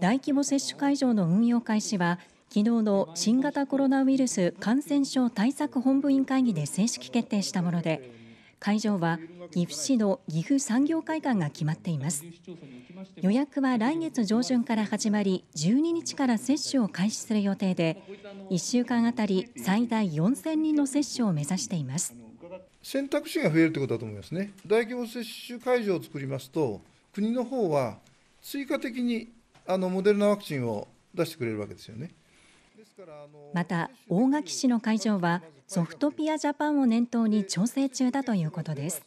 大規模接種会場の運用開始は昨日の新型コロナウイルス感染症対策本部委員会議で正式決定したもので会場は岐阜市の岐阜産業会館が決まっています予約は来月上旬から始まり12日から接種を開始する予定で1週間あたり最大4000人の接種を目指しています選択肢が増えるということだと思いますね大規模接種会場を作りますと国の方は追加的にあのモデルナワクチンを出してくれるわけですよね。また大垣市の会場はソフトピアジャパンを念頭に調整中だということです。